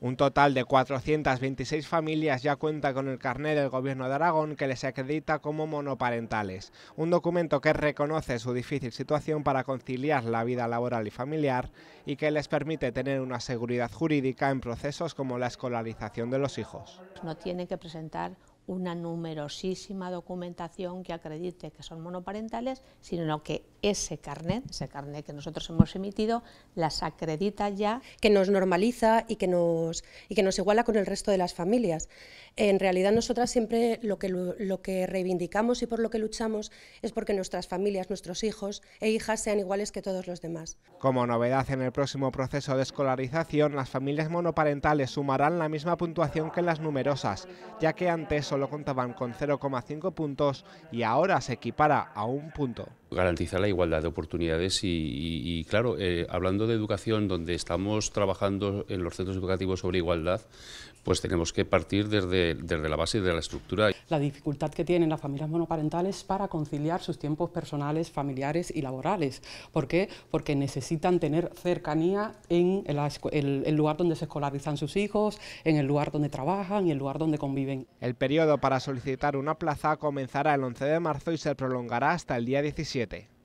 Un total de 426 familias ya cuenta con el carnet del Gobierno de Aragón que les acredita como monoparentales, un documento que reconoce su difícil situación para conciliar la vida laboral y familiar y que les permite tener una seguridad jurídica en procesos como la escolarización de los hijos. No tiene que presentar una numerosísima documentación que acredite que son monoparentales, sino que ese carnet, ese carnet que nosotros hemos emitido, las acredita ya. Que nos normaliza y que nos, y que nos iguala con el resto de las familias. En realidad nosotras siempre lo que, lo que reivindicamos y por lo que luchamos es porque nuestras familias, nuestros hijos e hijas sean iguales que todos los demás. Como novedad en el próximo proceso de escolarización, las familias monoparentales sumarán la misma puntuación que las numerosas, ya que antes solo contaban con 0,5 puntos y ahora se equipara a un punto. Garantiza la igualdad de oportunidades y, claro, eh, hablando de educación, donde estamos trabajando en los centros educativos sobre igualdad, pues tenemos que partir desde, la base de la estructura. La dificultad que tienen las familias monoparentales para conciliar sus tiempos personales, familiares y laborales. ¿Por qué? Porque necesitan tener cercanía en el, lugar donde se escolarizan sus hijos, en el lugar donde trabajan y el lugar donde conviven. El periodo para solicitar una plaza comenzará el 11 de marzo y se prolongará hasta el día 17.